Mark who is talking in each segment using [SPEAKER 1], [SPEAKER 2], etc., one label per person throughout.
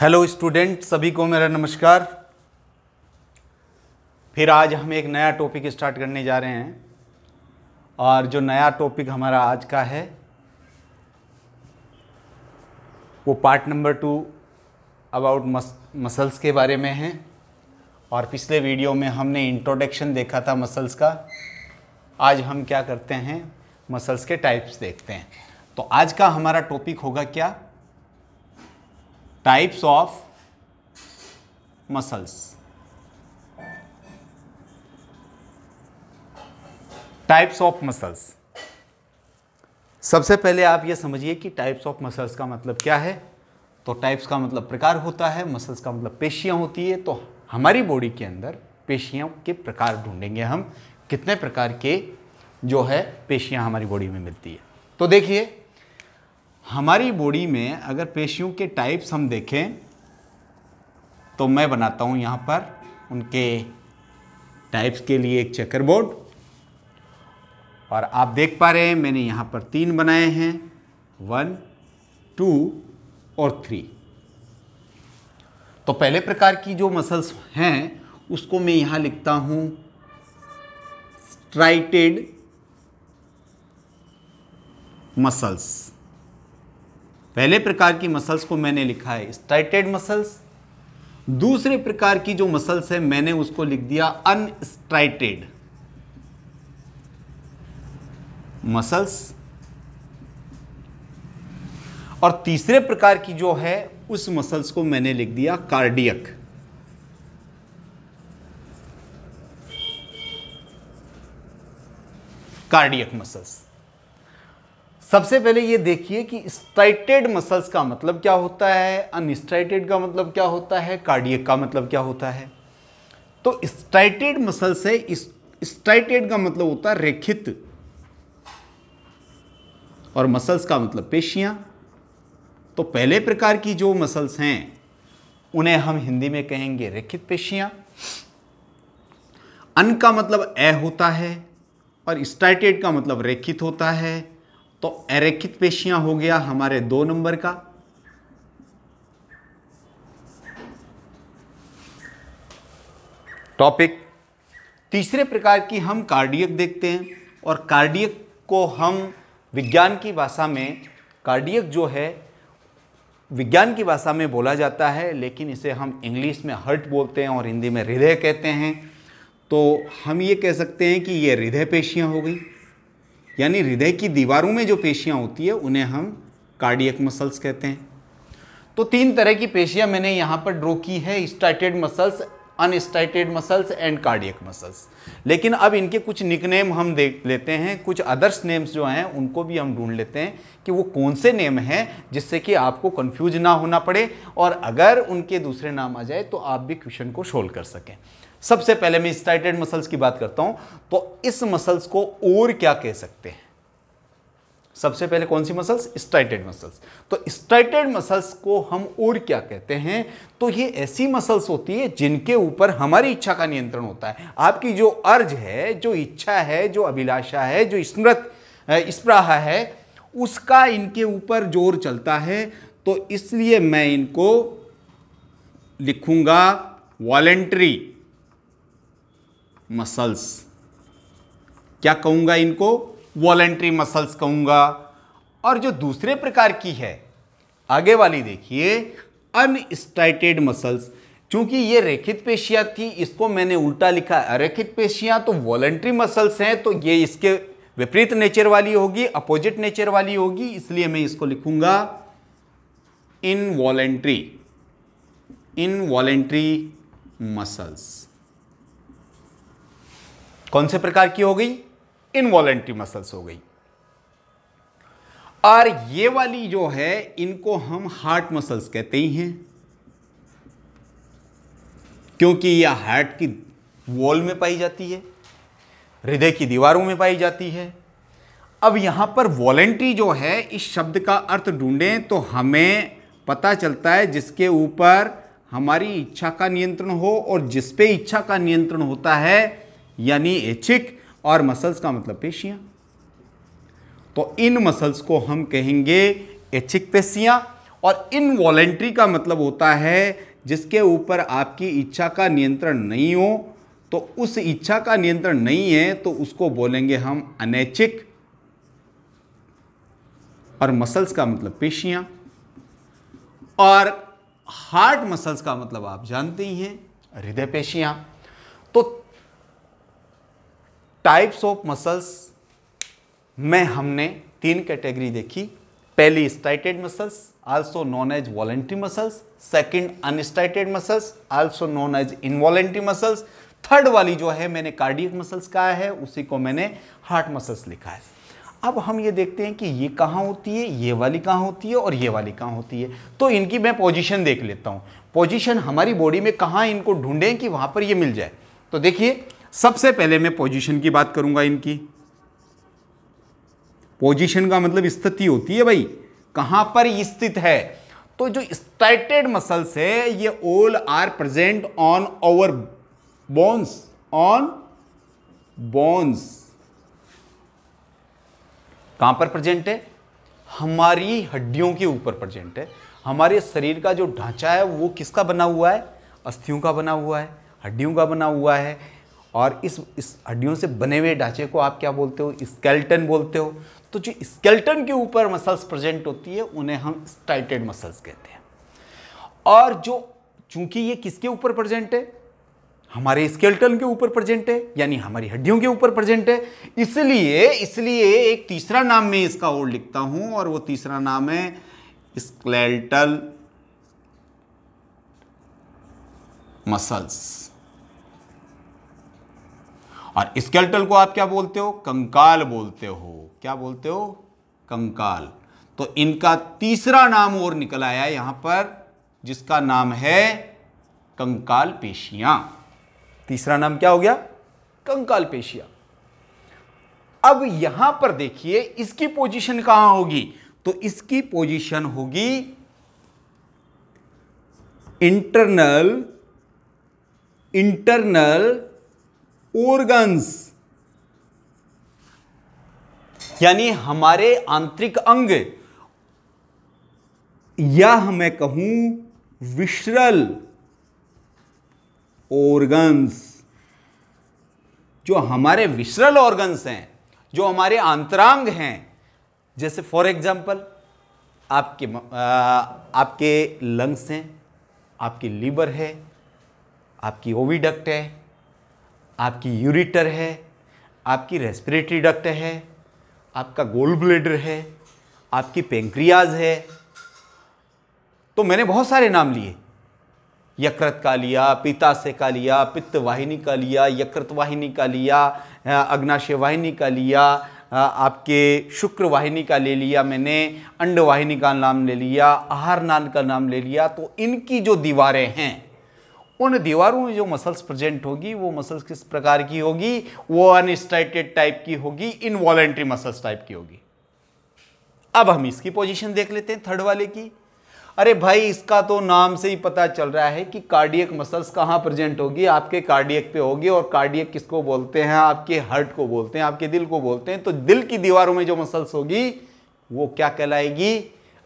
[SPEAKER 1] hello student सभी को मेरा नमस्कार फिर आज हम एक नया टॉपिक स्टार्ट करने जा रहे हैं और जो नया टॉपिक हमारा आज का है वो part number two about muscles के बारे में है और पिछले वीडियो में हमने इंट्रोडक्शन देखा था मसल्स का आज हम क्या करते हैं मसल्स के टाइप्स देखते हैं तो आज का हमारा टॉपिक होगा क्या types of muscles types of muscles सबसे पहले आप ये समझिए कि टाइप्स ऑफ मसल्स का मतलब क्या है तो टाइप्स का मतलब प्रकार होता है मसल्स का मतलब पेशियां होती है तो हमारी बॉडी के अंदर पेशियों के प्रकार ढूंढेंगे हम कितने प्रकार के जो है पेशियां हमारी बॉडी में मिलती है तो देखिए हमारी बॉडी में अगर पेशियों के टाइप्स हम देखें तो मैं बनाता हूँ यहाँ पर उनके टाइप्स के लिए एक चेकरबोर्ड बोर्ड और आप देख पा रहे हैं मैंने यहाँ पर तीन बनाए हैं वन टू और थ्री तो पहले प्रकार की जो मसल्स हैं उसको मैं यहाँ लिखता हूँ स्ट्राइटेड मसल्स पहले प्रकार की मसल्स को मैंने लिखा है स्ट्राइटेड मसल्स दूसरे प्रकार की जो मसल्स है मैंने उसको लिख दिया अनस्ट्राइटेड मसल्स और तीसरे प्रकार की जो है उस मसल्स को मैंने लिख दिया कार्डियक कार्डियक मसल्स सबसे पहले ये देखिए कि स्ट्राइटेड मसल्स का मतलब क्या होता है अनस्ट्राइटेड का मतलब क्या होता है कार्डियक का मतलब क्या होता है तो स्ट्राइटेड मसल्स है स्ट्राइटेड का मतलब होता है रेखित और मसल्स का मतलब पेशियां तो पहले प्रकार की जो मसल्स हैं उन्हें हम हिंदी में कहेंगे रेखित पेशियां अन का मतलब ए होता है और स्ट्राइटेड का मतलब रेखित होता है तो अरेखित पेशियां हो गया हमारे दो नंबर का टॉपिक तीसरे प्रकार की हम कार्डियक देखते हैं और कार्डियक को हम विज्ञान की भाषा में कार्डियक जो है विज्ञान की भाषा में बोला जाता है लेकिन इसे हम इंग्लिश में हर्ट बोलते हैं और हिंदी में हृदय कहते हैं तो हम ये कह सकते हैं कि ये हृदय पेशियाँ हो गई यानी हृदय की दीवारों में जो पेशियां होती है उन्हें हम कार्डियक मसल्स कहते हैं तो तीन तरह की पेशियां मैंने यहां पर ड्रॉ की है striated muscles unstriated muscles and cardiac muscles लेकिन अब इनके कुछ निकनेम हम देख लेते हैं कुछ अदर्स नेम्स जो हैं उनको भी हम ढूंढ लेते हैं कि वो कौन से नेम हैं जिससे कि आपको कन्फ्यूज ना होना पड़े और अगर उनके दूसरे नाम आ जाए तो आप भी क्वेश्चन को सोल्व कर सकें सबसे पहले मैं स्टाइटेड मसल्स की बात करता हूँ तो इस मसल्स को और क्या कह सकते हैं सबसे पहले कौन सी मसल्स स्ट्राइटेड मसल्स तो स्ट्राइटेड मसल्स को हम और क्या कहते हैं तो ये ऐसी मसल्स होती है जिनके ऊपर हमारी इच्छा का नियंत्रण होता है आपकी जो अर्ज है जो इच्छा है जो अभिलाषा है जो स्मृत स्प्राह है उसका इनके ऊपर जोर चलता है तो इसलिए मैं इनको लिखूंगा वॉलेंट्री मसल्स क्या कहूंगा इनको वॉलेंट्री मसल्स कहूंगा और जो दूसरे प्रकार की है आगे वाली देखिए अनस्टाइटेड मसल्स क्योंकि ये रेखित पेशियां थी इसको मैंने उल्टा लिखा अरेखित पेशियां तो वॉलेंट्री मसल्स हैं तो ये इसके विपरीत नेचर वाली होगी अपोजिट नेचर वाली होगी इसलिए मैं इसको लिखूंगा इनवॉलेंट्री इनवॉलेंट्री मसल्स कौन से प्रकार की हो गई इनवॉलेंट्री मसल्स हो गई और ये वाली जो है इनको हम हार्ट मसल्स कहते ही हैं क्योंकि यह हार्ट की वॉल में पाई जाती है हृदय की दीवारों में पाई जाती है अब यहाँ पर वॉलेंट्री जो है इस शब्द का अर्थ ढूंढें तो हमें पता चलता है जिसके ऊपर हमारी इच्छा का नियंत्रण हो और जिस पे इच्छा का नियंत्रण होता है यानी ऐच्छिक और मसल्स का मतलब पेशियां तो इन मसल्स को हम कहेंगे एचिक पेशियां और इन वॉलेंट्री का मतलब होता है जिसके ऊपर आपकी इच्छा का नियंत्रण नहीं हो तो उस इच्छा का नियंत्रण नहीं है तो उसको बोलेंगे हम अनैच्छिक और मसल्स का मतलब पेशियां और हार्ट मसल्स का मतलब आप जानते ही हैं हृदय पेशियां तो टाइप्स ऑफ मसल्स में हमने तीन कैटेगरी देखी पहली striated muscles also known as voluntary muscles second unstriated muscles also known as involuntary muscles third वाली जो है मैंने कार्डियक मसल्स कहा है उसी को मैंने हार्ट मसल्स लिखा है अब हम ये देखते हैं कि ये कहाँ होती है ये वाली कहाँ होती है और ये वाली कहाँ होती है तो इनकी मैं पोजिशन देख लेता हूँ पोजिशन हमारी बॉडी में कहाँ इनको ढूंढें कि वहाँ पर ये मिल जाए तो देखिए सबसे पहले मैं पोजीशन की बात करूंगा इनकी पोजीशन का मतलब स्थिति होती है भाई कहां पर स्थित है तो जो स्टार्टेड मसल्स है ये all are present on over bones on bones कहां पर प्रेजेंट है हमारी हड्डियों के ऊपर प्रेजेंट है हमारे शरीर का जो ढांचा है वो किसका बना हुआ है अस्थियों का बना हुआ है हड्डियों का बना हुआ है और इस इस हड्डियों से बने हुए ढांचे को आप क्या बोलते हो स्केल्टन बोलते हो तो जो स्केल्टन के ऊपर मसल्स प्रेजेंट होती है उन्हें हम स्टाइटेड मसल्स कहते हैं और जो चूंकि ये किसके ऊपर प्रेजेंट है हमारे स्केल्टन के ऊपर प्रेजेंट है यानी हमारी हड्डियों के ऊपर प्रेजेंट है इसलिए इसलिए एक तीसरा नाम मैं इसका और लिखता हूं और वो तीसरा नाम है स्केल्टल मसल्स और स्केल्टल को आप क्या बोलते हो कंकाल बोलते हो क्या बोलते हो कंकाल तो इनका तीसरा नाम और निकल आया यहां पर जिसका नाम है कंकाल पेशियां तीसरा नाम क्या हो गया कंकाल पेशिया अब यहां पर देखिए इसकी पोजीशन कहां होगी तो इसकी पोजीशन होगी इंटरनल इंटरनल ऑर्गन्स यानी हमारे आंतरिक अंग या मैं कहूं विश्रल ऑर्गन्स जो हमारे विश्रल ऑर्गन्स हैं जो हमारे अंतरांग हैं जैसे फॉर एग्जाम्पल आपके आपके लंग्स हैं आपकी लीवर है आपकी ओविडक्ट है आपकी यूरिटर है आपकी रेस्पिरेटरी डक्ट है आपका गोल्ड ब्लेडर है आपकी पेंक्रियाज है तो मैंने बहुत सारे नाम लिए यकृत का लिया पिताशय का लिया पित्त वाहिनी का लिया यकृत वाहिनी का लिया अग्नाशय वाहिनी का लिया आपके शुक्र वाहिनी का ले लिया मैंने अंड वाहिनी का नाम ले लिया आहार नान का नाम ले लिया तो इनकी जो दीवारें हैं उन दीवारों में जो मसल्स प्रेजेंट होगी वो मसल्स किस प्रकार की होगी वो अनस्ट्राइटेड टाइप की होगी इनवॉलेंट्री मसल्स टाइप की होगी अब हम इसकी पोजीशन देख लेते हैं थर्ड वाले की अरे भाई इसका तो नाम से ही पता चल रहा है कि कार्डियक मसल्स कहाँ प्रेजेंट होगी आपके कार्डियक पे होगी और कार्डियक किसको बोलते हैं आपके हर्ट को बोलते हैं आपके दिल को बोलते हैं तो दिल की दीवारों में जो मसल्स होगी वो क्या कहलाएगी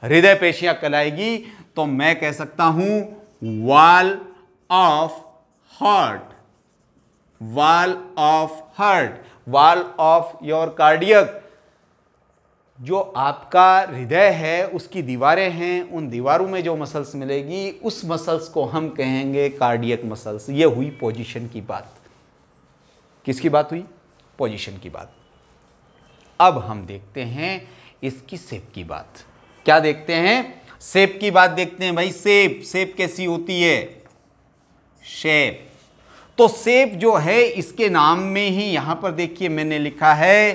[SPEAKER 1] हृदय पेशियाँ कहलाएगी तो मैं कह सकता हूँ wall of heart wall of heart wall of your cardiac जो आपका हृदय है उसकी दीवारें हैं उन दीवारों में जो मसल्स मिलेगी उस मसल्स को हम कहेंगे कार्डियक मसल्स ये हुई पोजीशन की बात किसकी बात हुई पोजीशन की बात अब हम देखते हैं इसकी सेप की बात क्या देखते हैं सेप की बात देखते हैं भाई सेप सेप कैसी होती है शेप तो सेप जो है इसके नाम में ही यहां पर देखिए मैंने लिखा है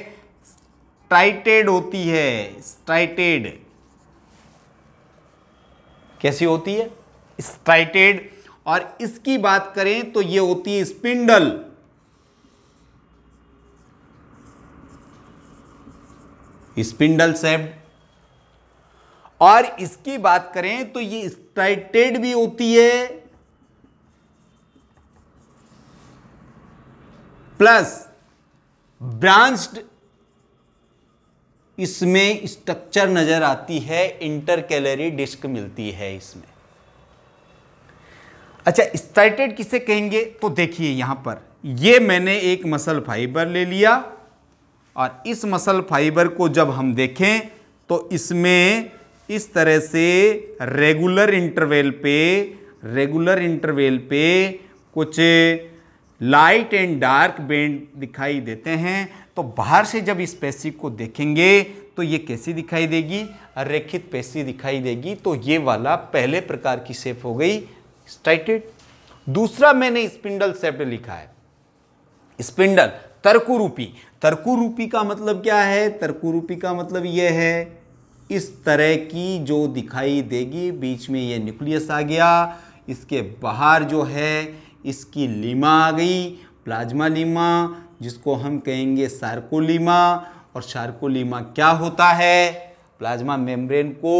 [SPEAKER 1] स्ट्राइटेड होती है स्ट्राइटेड कैसी होती है स्ट्राइटेड और इसकी बात करें तो ये होती है स्पिंडल स्पिंडल सेप और इसकी बात करें तो ये स्ट्राइटेड भी होती है प्लस ब्रांच्ड इसमें स्ट्रक्चर नजर आती है इंटरकैलरी डिस्क मिलती है इसमें अच्छा स्ट्राइटेड किसे कहेंगे तो देखिए यहां पर ये मैंने एक मसल फाइबर ले लिया और इस मसल फाइबर को जब हम देखें तो इसमें इस तरह से रेगुलर इंटरवेल पे रेगुलर इंटरवेल पे कुछ लाइट एंड डार्क बैंड दिखाई देते हैं तो बाहर से जब इस पेशी को देखेंगे तो ये कैसी दिखाई देगी रेखित पेशी दिखाई देगी तो ये वाला पहले प्रकार की सेप हो गई स्टाइटेड दूसरा मैंने स्पिंडल सेप लिखा है स्पिंडल तर्कुरूपी तर्कुरूपी का मतलब क्या है तर्कुरूपी का मतलब यह है इस तरह की जो दिखाई देगी बीच में ये न्यूक्लियस आ गया इसके बाहर जो है इसकी लीमा आ गई प्लाज्मा लीमा जिसको हम कहेंगे सार्कोलीमा और सार्कोलीमा क्या होता है प्लाज्मा मेम्ब्रेन को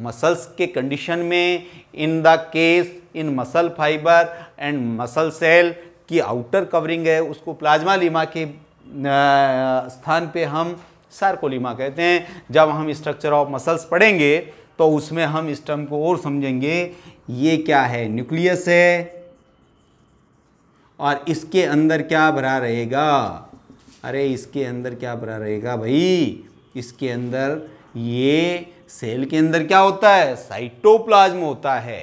[SPEAKER 1] मसल्स के कंडीशन में in the case in muscle fibre and muscle cell की आउटर कवरिंग है उसको प्लाज्मा लीमा के स्थान पे हम सार्कोलीमा कहते हैं जब हम स्ट्रक्चर ऑफ मसल्स पढ़ेंगे तो उसमें हम इस टर्म को और समझेंगे ये क्या है न्यूक्लियस है और इसके अंदर क्या भरा रहेगा अरे इसके अंदर क्या भरा रहेगा भाई इसके अंदर ये सेल के अंदर क्या होता है साइटोप्लाज्म होता है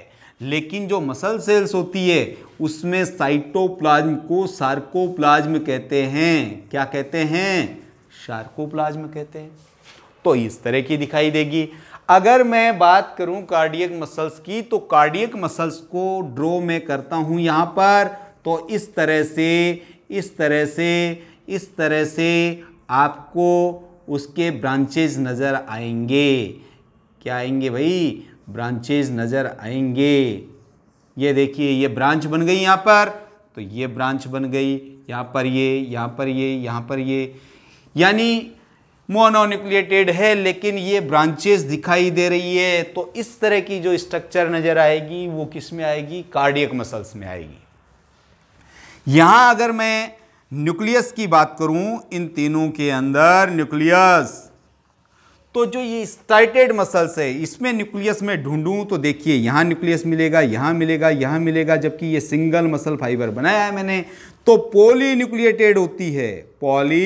[SPEAKER 1] लेकिन जो मसल सेल्स होती है उसमें साइटोप्लाज्म को सार्कोप्लाज्म कहते हैं क्या कहते हैं सार्कोप्लाज्म कहते हैं तो इस तरह की दिखाई देगी अगर मैं बात करूं कार्डियक मसल्स की तो कार्डियक मसल्स को ड्रॉ मैं करता हूं यहां पर तो इस तरह से इस तरह से इस तरह से आपको उसके ब्रांचेज नज़र आएंगे क्या आएंगे भाई ब्रांचेज नज़र आएंगे ये देखिए ये ब्रांच बन गई यहाँ पर तो ये ब्रांच बन गई यहाँ पर ये यहाँ पर ये यहाँ पर ये यानी मोनोन्यूक्लिएटेड है लेकिन ये ब्रांचेस दिखाई दे रही है तो इस तरह की जो स्ट्रक्चर नज़र आएगी वो किस में आएगी कार्डियक मसल्स में आएगी यहाँ अगर मैं न्यूक्लियस की बात करूं इन तीनों के अंदर न्यूक्लियस तो जो ये स्टाइटेड मसल्स है इसमें न्यूक्लियस में ढूंढूं तो देखिए यहाँ न्यूक्लियस मिलेगा यहाँ मिलेगा यहाँ मिलेगा जबकि ये सिंगल मसल फाइबर बनाया है मैंने तो पॉली न्यूक्लिएटेड होती है पॉली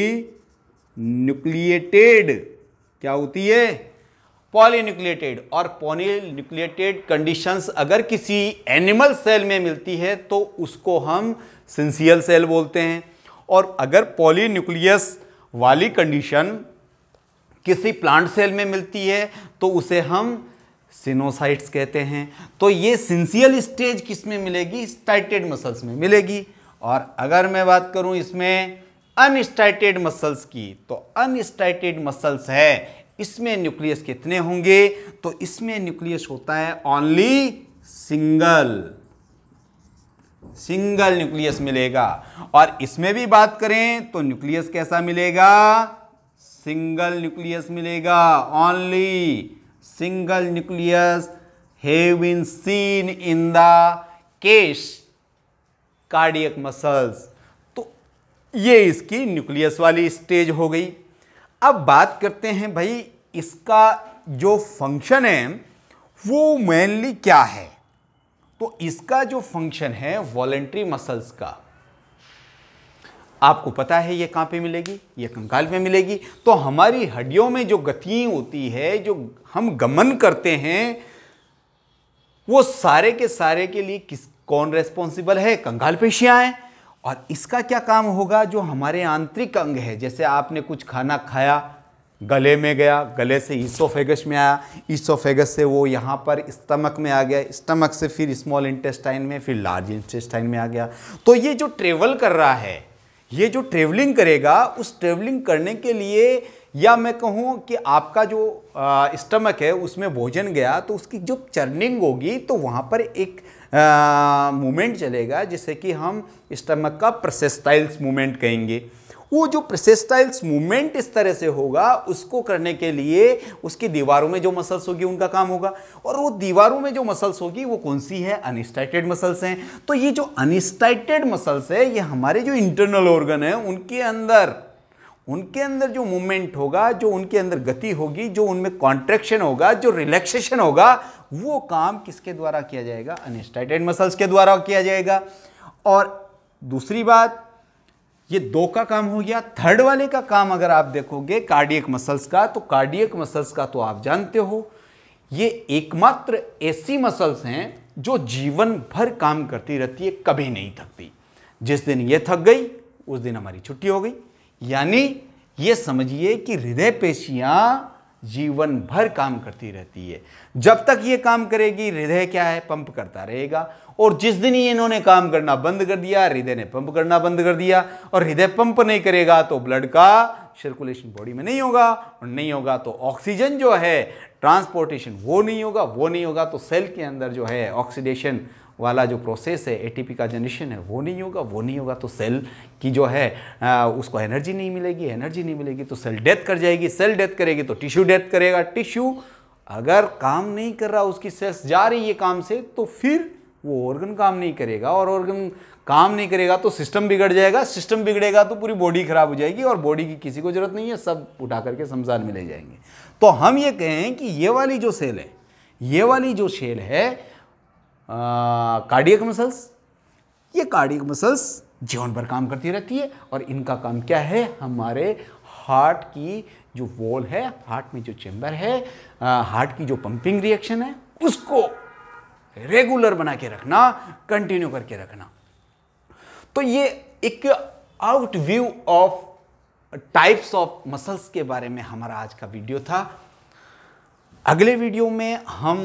[SPEAKER 1] न्यूक्लिएटेड क्या होती है पॉलीन्यूक्लिएटेड और पॉलीन्यूक्लिएटेड कंडीशंस अगर किसी एनिमल सेल में मिलती है तो उसको हम सिंसियल सेल बोलते हैं और अगर पॉलीन्यूक्लियस वाली कंडीशन किसी प्लांट सेल में मिलती है तो उसे हम सिनोसाइट्स कहते हैं तो ये सिंसियल स्टेज किस में मिलेगी स्टाइटेड मसल्स में मिलेगी और अगर मैं बात करूं इसमें अनस्टाइटेड मसल्स की तो अनस्टाइटेड मसल्स है इसमें न्यूक्लियस कितने होंगे तो इसमें न्यूक्लियस होता है ओनली सिंगल सिंगल न्यूक्लियस मिलेगा और इसमें भी बात करें तो न्यूक्लियस कैसा मिलेगा सिंगल न्यूक्लियस मिलेगा only single nucleus have been seen in the case cardiac muscles तो ये इसकी न्यूक्लियस वाली स्टेज हो गई अब बात करते हैं भाई इसका जो फंक्शन है वो मेनली क्या है तो इसका जो फंक्शन है वॉलेंट्री मसल्स का आपको पता है ये कहाँ पे मिलेगी ये कंकाल में मिलेगी तो हमारी हड्डियों में जो गति होती है जो हम गमन करते हैं वो सारे के सारे के लिए किस कौन रेस्पॉन्सिबल है कंकाल पेशियाँ हैं और इसका क्या काम होगा जो हमारे आंतरिक अंग है जैसे आपने कुछ खाना खाया गले में गया गले से ईसोफेगस में आया ईसोफेगस से वो यहाँ पर स्टमक में आ गया स्टमक से फिर स्मॉल इंटेस्टाइन में फिर लार्ज इंटेस्टाइन में आ गया तो ये जो ट्रेवल कर रहा है ये जो ट्रेवलिंग करेगा उस ट्रेवलिंग करने के लिए या मैं कहूँ कि आपका जो स्टमक है उसमें भोजन गया तो उसकी जो चर्निंग होगी तो वहाँ पर एक मूवमेंट चलेगा जिसे कि हम स्टमक का प्रसेस्टाइल्स मूवमेंट कहेंगे वो जो प्रसेस्टाइल्स मूवमेंट इस तरह से होगा उसको करने के लिए उसकी दीवारों में जो मसल्स होगी उनका काम होगा और वो दीवारों में जो मसल्स होगी वो कौन सी है अनस्टाइटेड मसल्स हैं तो ये जो अनस्टाइटेड मसल्स है ये हमारे जो इंटरनल ऑर्गन है उनके अंदर उनके अंदर जो मूवमेंट होगा जो उनके अंदर गति होगी जो उनमें कॉन्ट्रेक्शन होगा जो रिलैक्सेशन होगा वो काम किसके द्वारा किया जाएगा अनस्टाइटेड मसल्स के द्वारा किया जाएगा और दूसरी बात ये दो का काम हो गया थर्ड वाले का काम अगर आप देखोगे कार्डियक मसल्स का तो कार्डियक मसल्स का तो आप जानते हो ये एकमात्र ऐसी मसल्स हैं जो जीवन भर काम करती रहती है कभी नहीं थकती जिस दिन ये थक गई उस दिन हमारी छुट्टी हो गई यानी ये समझिए कि हृदय पेशियाँ जीवन भर काम करती रहती है जब तक ये काम करेगी हृदय क्या है पंप करता रहेगा और जिस दिन ही इन्होंने काम करना बंद कर दिया हृदय ने पंप करना बंद कर दिया और हृदय पंप नहीं करेगा तो ब्लड का सर्कुलेशन बॉडी में नहीं होगा और नहीं होगा तो ऑक्सीजन जो है ट्रांसपोर्टेशन वो नहीं होगा वो नहीं होगा तो सेल के अंदर जो है ऑक्सीडेशन वाला जो प्रोसेस है एटीपी का जनरेशन है वो नहीं होगा वो नहीं होगा तो सेल की जो है आ, उसको एनर्जी नहीं मिलेगी एनर्जी नहीं मिलेगी तो सेल डेथ कर जाएगी सेल डेथ करेगी तो टिश्यू डेथ करेगा टिश्यू अगर काम नहीं कर रहा उसकी सेल्स जा रही है काम से तो फिर वो ऑर्गन काम नहीं करेगा और ऑर्गन काम नहीं करेगा तो सिस्टम बिगड़ जाएगा सिस्टम बिगड़ेगा तो पूरी बॉडी खराब हो जाएगी और बॉडी की किसी को ज़रूरत नहीं है सब उठा करके शमशान में ले जाएंगे तो हम ये कहें कि ये वाली जो सेल है ये वाली जो सेल है कार्डियक मसल्स ये कार्डियक मसल्स जीवन भर काम करती रहती है और इनका काम क्या है हमारे हार्ट की जो वॉल है हार्ट में जो चैम्बर है आ, हार्ट की जो पंपिंग रिएक्शन है उसको रेगुलर बना के रखना कंटिन्यू करके रखना तो ये एक out view of types of muscles के बारे में हमारा आज का वीडियो था अगले वीडियो में हम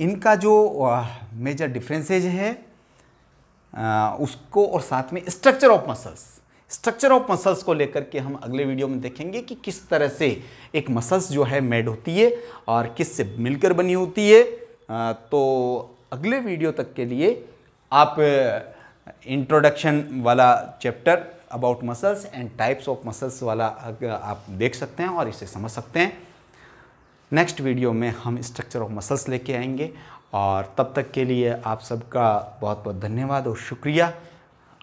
[SPEAKER 1] इनका जो मेजर डिफरेंसेज है उसको और साथ में structure of muscles structure of muscles को लेकर के हम अगले वीडियो में देखेंगे कि किस तरह से एक मसल्स जो है मेड होती है और किस से मिलकर बनी होती है तो अगले वीडियो तक के लिए आप इंट्रोडक्शन वाला chapter about muscles and types of muscles वाला आप देख सकते हैं और इसे समझ सकते हैं नेक्स्ट वीडियो में हम स्ट्रक्चर ऑफ मसल्स लेके आएंगे और तब तक के लिए आप सबका बहुत बहुत धन्यवाद और शुक्रिया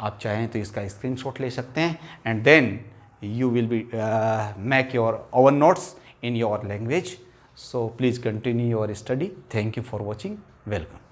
[SPEAKER 1] आप चाहें तो इसका स्क्रीनशॉट ले सकते हैं and then you will be make your over notes in your language so please continue your study thank you for watching welcome